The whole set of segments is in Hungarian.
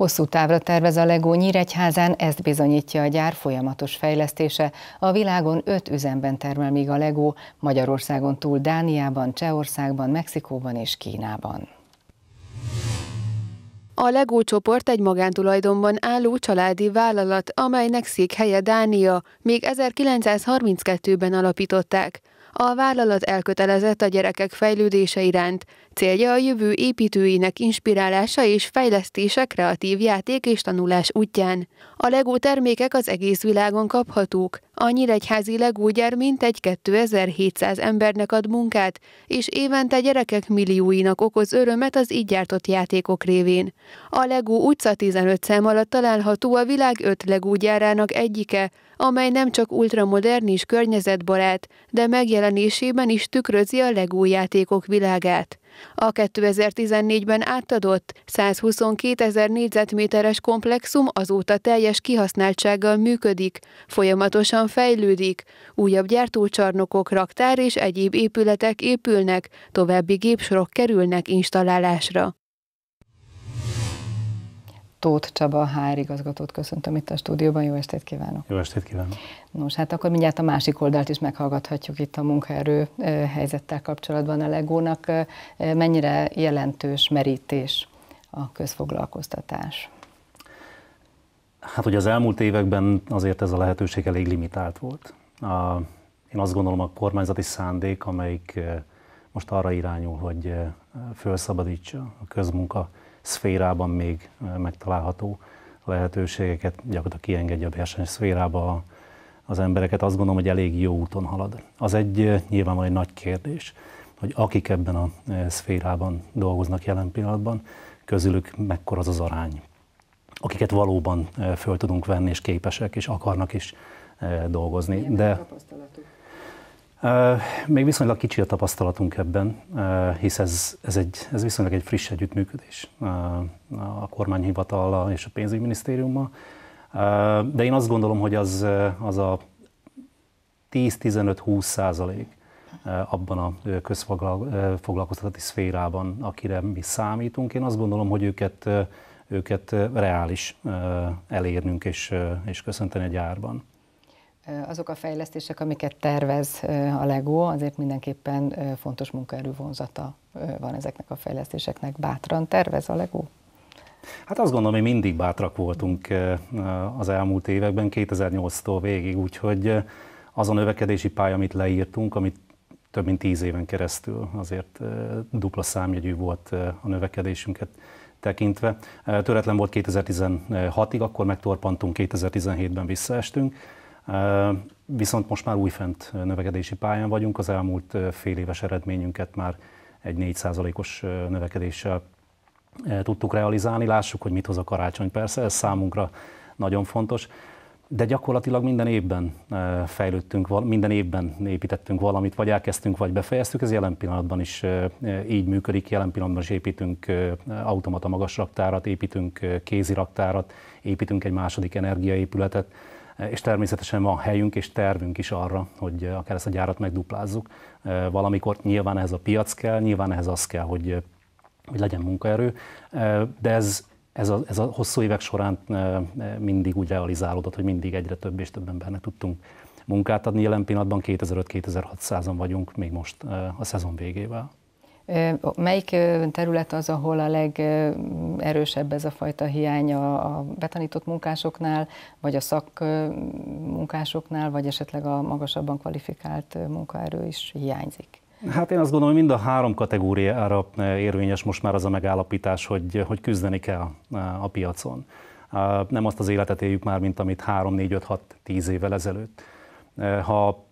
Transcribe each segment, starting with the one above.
Hosszú távra tervez a Legó Nyíregyházán, ezt bizonyítja a gyár folyamatos fejlesztése. A világon öt üzemben termel még a Legó, Magyarországon túl Dániában, Csehországban, Mexikóban és Kínában. A Legó csoport egy magántulajdonban álló családi vállalat, amelynek székhelye Dánia, még 1932-ben alapították. A vállalat elkötelezett a gyerekek fejlődése iránt. Célja a jövő építőinek inspirálása és fejlesztése kreatív játék és tanulás útján. A LEGO termékek az egész világon kaphatók, a nyíregyházi legúgyár mintegy 2700 embernek ad munkát, és évente gyerekek millióinak okoz örömet az így gyártott játékok révén. A Legó utca 15 szám alatt található a világ öt legúgyárának egyike, amely nem csak ultramodern és környezetbarát, de megjelenésében is tükrözi a legújátékok játékok világát. A 2014-ben átadott 122 ezer négyzetméteres komplexum azóta teljes kihasználtsággal működik, folyamatosan fejlődik, újabb gyártócsarnokok, raktár és egyéb épületek épülnek, további gépsorok kerülnek installálásra. Tóth Csaba HR igazgatót köszöntöm itt a stúdióban. Jó estét kívánok! Jó estét kívánok! Nos, hát akkor mindjárt a másik oldalt is meghallgathatjuk itt a munkaerő helyzettel kapcsolatban a legónak. Mennyire jelentős merítés a közfoglalkoztatás? Hát hogy az elmúlt években azért ez a lehetőség elég limitált volt. A, én azt gondolom a kormányzati szándék, amelyik most arra irányul, hogy felszabadítsa a közmunka szférában még megtalálható lehetőségeket, gyakorlatilag kiengedje a versenyszférába az embereket, azt gondolom, hogy elég jó úton halad. Az egy nyilvánvalóan egy nagy kérdés, hogy akik ebben a szférában dolgoznak jelen pillanatban, közülük mekkora az az arány, akiket valóban föl tudunk venni, és képesek, és akarnak is dolgozni. Milyen De még viszonylag kicsi a tapasztalatunk ebben, hisz ez, ez, egy, ez viszonylag egy friss együttműködés a kormányhivatallal és a pénzügyminisztériummal. De én azt gondolom, hogy az, az a 10-15-20 százalék abban a közfoglalkoztatási szférában, akire mi számítunk. Én azt gondolom, hogy őket, őket reális elérnünk és, és köszönteni egy árban azok a fejlesztések, amiket tervez a LEGO, azért mindenképpen fontos munkaerő vonzata van ezeknek a fejlesztéseknek. Bátran tervez a LEGO? Hát azt gondolom, hogy mindig bátrak voltunk az elmúlt években, 2008-tól végig, úgyhogy az a növekedési pálya, amit leírtunk, amit több mint tíz éven keresztül azért dupla számjegyű volt a növekedésünket tekintve. Töretlen volt 2016-ig, akkor megtorpantunk, 2017-ben visszaestünk. Viszont most már újfent növekedési pályán vagyunk, az elmúlt fél éves eredményünket már egy 4%-os növekedéssel tudtuk realizálni. Lássuk, hogy mit hoz a karácsony. Persze ez számunkra nagyon fontos, de gyakorlatilag minden évben fejlődtünk, minden évben építettünk valamit, vagy elkezdtünk, vagy befejeztük. Ez jelen pillanatban is így működik, jelen pillanatban is építünk automata magasraktárat, építünk kéziraktárat, építünk egy második energiaépületet, és természetesen van helyünk és tervünk is arra, hogy eh, akár ezt a gyárat megduplázzuk. Eh, valamikor nyilván ehhez a piac kell, nyilván ehhez az kell, hogy, eh, hogy legyen munkaerő, de ez, ez a, ez a hosszú évek során mindig úgy realizálódott, hogy mindig egyre több és több embernek tudtunk munkát adni. Jelen pillanatban 2005-2600-an vagyunk még most a szezon végével. Melyik terület az, ahol a legerősebb ez a fajta hiány a betanított munkásoknál, vagy a szakmunkásoknál, vagy esetleg a magasabban kvalifikált munkaerő is hiányzik? Hát én azt gondolom, hogy mind a három kategóriára érvényes most már az a megállapítás, hogy, hogy küzdeni kell a piacon. Nem azt az életet éljük már, mint amit 3, 4, 5, 6, 10 évvel ezelőtt. Ha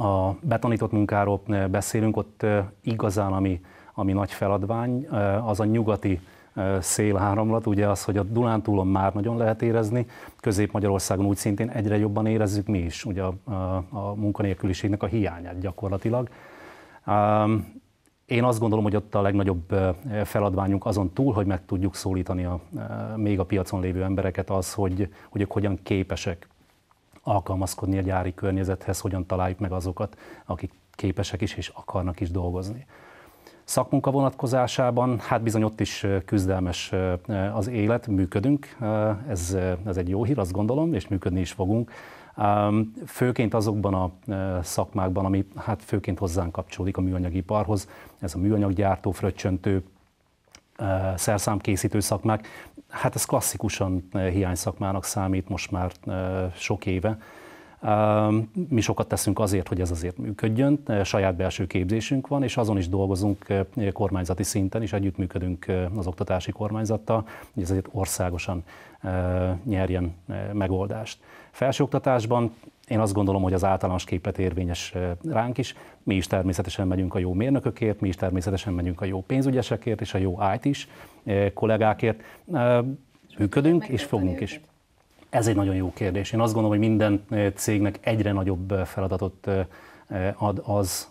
a betanított munkáról beszélünk, ott igazán ami, ami nagy feladvány, az a nyugati szélháramlat, ugye az, hogy a Dunántúlon már nagyon lehet érezni, Közép-Magyarországon úgy szintén egyre jobban érezzük mi is, ugye a, a, a munkanélküliségnek a hiányát gyakorlatilag. Én azt gondolom, hogy ott a legnagyobb feladványunk azon túl, hogy meg tudjuk szólítani a, még a piacon lévő embereket az, hogy, hogy ők hogyan képesek alkalmazkodni a gyári környezethez, hogyan találjuk meg azokat, akik képesek is és akarnak is dolgozni. Szakmunka vonatkozásában, hát bizony ott is küzdelmes az élet, működünk, ez, ez egy jó hír, azt gondolom, és működni is fogunk. Főként azokban a szakmákban, ami hát főként hozzánk kapcsolódik a műanyagiparhoz, ez a műanyaggyártó, fröccsöntő, szerszámkészítő szakmák, hát ez klasszikusan hiány szakmának számít most már sok éve. Mi sokat teszünk azért, hogy ez azért működjön, saját belső képzésünk van, és azon is dolgozunk kormányzati szinten, és együttműködünk az oktatási kormányzattal, hogy ez azért országosan nyerjen megoldást. Felsőoktatásban én azt gondolom, hogy az általános képlet érvényes ránk is. Mi is természetesen megyünk a jó mérnökökért, mi is természetesen megyünk a jó pénzügyesekért és a jó it is kollégákért. Működünk és fogunk is. Ez egy nagyon jó kérdés. Én azt gondolom, hogy minden cégnek egyre nagyobb feladatot ad az,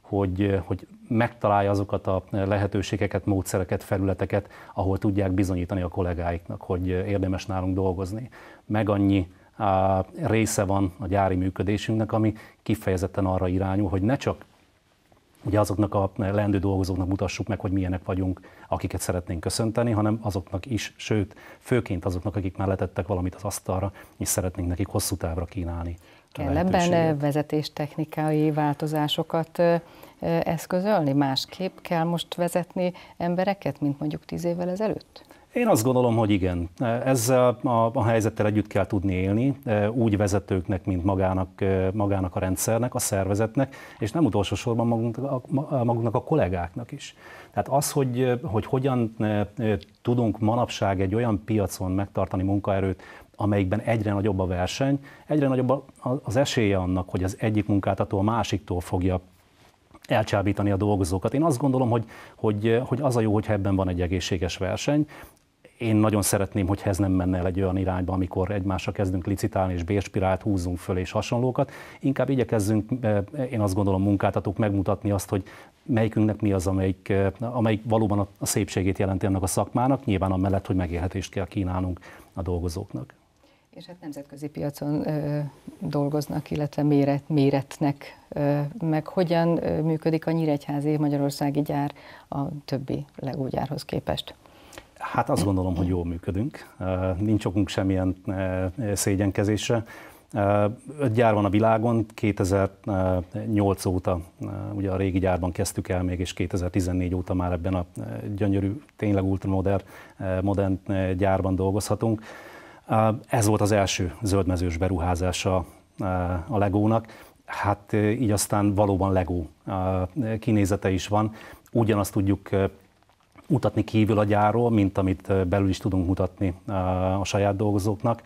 hogy, hogy megtalálja azokat a lehetőségeket, módszereket, felületeket, ahol tudják bizonyítani a kollégáiknak, hogy érdemes nálunk dolgozni. Meg annyi része van a gyári működésünknek, ami kifejezetten arra irányul, hogy ne csak ugye azoknak a leendő dolgozóknak mutassuk meg, hogy milyenek vagyunk, akiket szeretnénk köszönteni, hanem azoknak is, sőt, főként azoknak, akik már letettek valamit az asztalra, és szeretnénk nekik hosszú távra kínálni. Kell ebben eh, vezetéstechnikai változásokat eh, eh, eszközölni? Másképp kell most vezetni embereket, mint mondjuk tíz évvel ezelőtt? Én azt gondolom, hogy igen. E, ezzel a, a helyzettel együtt kell tudni élni, e, úgy vezetőknek, mint magának, e, magának a rendszernek, a szervezetnek, és nem utolsó sorban magunknak a, magunknak a kollégáknak is. Tehát az, hogy, hogy hogyan tudunk manapság egy olyan piacon megtartani munkaerőt, amelyikben egyre nagyobb a verseny, egyre nagyobb az esélye annak, hogy az egyik munkáltató a másiktól fogja elcsábítani a dolgozókat. Én azt gondolom, hogy, hogy, hogy az a jó, hogyha ebben van egy egészséges verseny, én nagyon szeretném, hogy ez nem menne el egy olyan irányba, amikor egymásra kezdünk licitálni, és bérspirált húzzunk föl, és hasonlókat. Inkább igyekezzünk, eh, én azt gondolom, munkáltatók megmutatni azt, hogy melyikünknek mi az, amelyik, eh, amelyik valóban a szépségét jelenti ennek a szakmának, nyilván amellett, hogy megélhetést kell kínálnunk a dolgozóknak. És hát nemzetközi piacon ö, eh, dolgoznak, illetve méret, méretnek, ö, meg hogyan ö, működik a Nyíregyházi Magyarországi gyár a többi legúgyárhoz képest? Hát azt gondolom, hogy jól működünk. Nincs okunk semmilyen szégyenkezésre. Öt gyár van a világon, 2008 óta, ugye a régi gyárban kezdtük el még, és 2014 óta már ebben a gyönyörű, tényleg ultramodern modern gyárban dolgozhatunk. Ez volt az első zöldmezős beruházása a Legónak. Hát így aztán valóban Legó kinézete is van. Ugyanazt tudjuk mutatni kívül a gyárról, mint amit belül is tudunk mutatni a saját dolgozóknak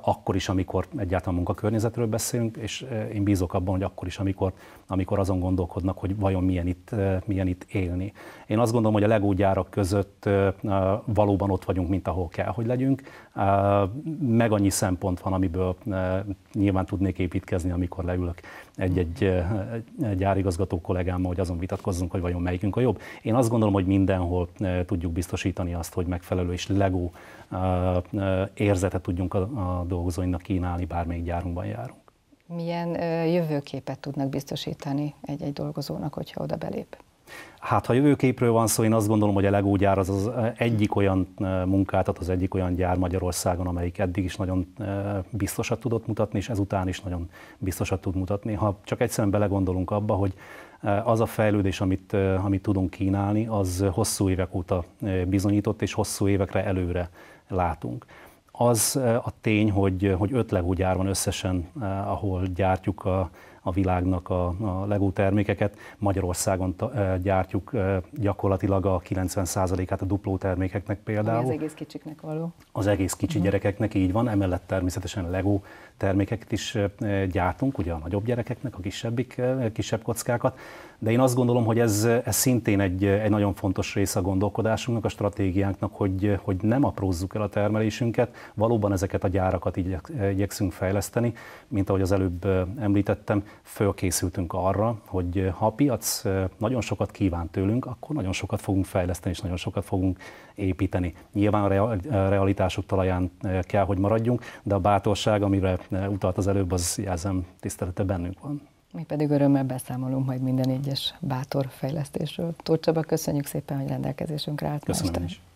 akkor is, amikor egyáltalán munkakörnyezetről beszélünk, és én bízok abban, hogy akkor is, amikor, amikor azon gondolkodnak, hogy vajon milyen itt, milyen itt élni. Én azt gondolom, hogy a legógyárak között valóban ott vagyunk, mint ahol kell, hogy legyünk. Meg annyi szempont van, amiből nyilván tudnék építkezni, amikor leülök egy-egy gyárigazgató kollégámmal, hogy azon vitatkozzunk, hogy vajon melyikünk a jobb. Én azt gondolom, hogy mindenhol tudjuk biztosítani azt, hogy megfelelő és legó érzetet tudjunk a dolgozóinak kínálni, bármelyik gyárunkban járunk. Milyen jövőképet tudnak biztosítani egy-egy dolgozónak, hogyha oda belép? Hát, ha jövőképről van szó, én azt gondolom, hogy a Lego gyár az, az egyik olyan munkáltat, az egyik olyan gyár Magyarországon, amelyik eddig is nagyon biztosat tudott mutatni, és ezután is nagyon biztosat tud mutatni. Ha csak egyszerűen belegondolunk abba, hogy az a fejlődés, amit, amit tudunk kínálni, az hosszú évek óta bizonyított, és hosszú évekre előre látunk az a tény, hogy, hogy öt legúgyár van összesen, ahol gyártjuk a a világnak a, a LEGO termékeket. Magyarországon gyártjuk gyakorlatilag a 90%-át a dupló termékeknek például. Ami az egész kicsiknek való. Az egész kicsi uh-huh. gyerekeknek így van, emellett természetesen LEGO termékeket is gyártunk, ugye a nagyobb gyerekeknek, a kisebbik, kisebb kockákat, de én azt gondolom, hogy ez, ez szintén egy, egy nagyon fontos része a gondolkodásunknak, a stratégiánknak, hogy, hogy nem aprózzuk el a termelésünket, valóban ezeket a gyárakat igyekszünk fejleszteni, mint ahogy az előbb említettem, fölkészültünk arra, hogy eh, ha a piac eh, nagyon sokat kíván tőlünk, akkor nagyon sokat fogunk fejleszteni, és nagyon sokat fogunk építeni. Nyilván a eh, realitások talaján kell, hogy maradjunk, de a bátorság, amire utalt az előbb, az jelzem tisztelete bennünk van. Mi pedig örömmel beszámolunk majd minden egyes bátor fejlesztésről. Tóth Csaba, köszönjük szépen, hogy rendelkezésünkre állt. Köszönöm is.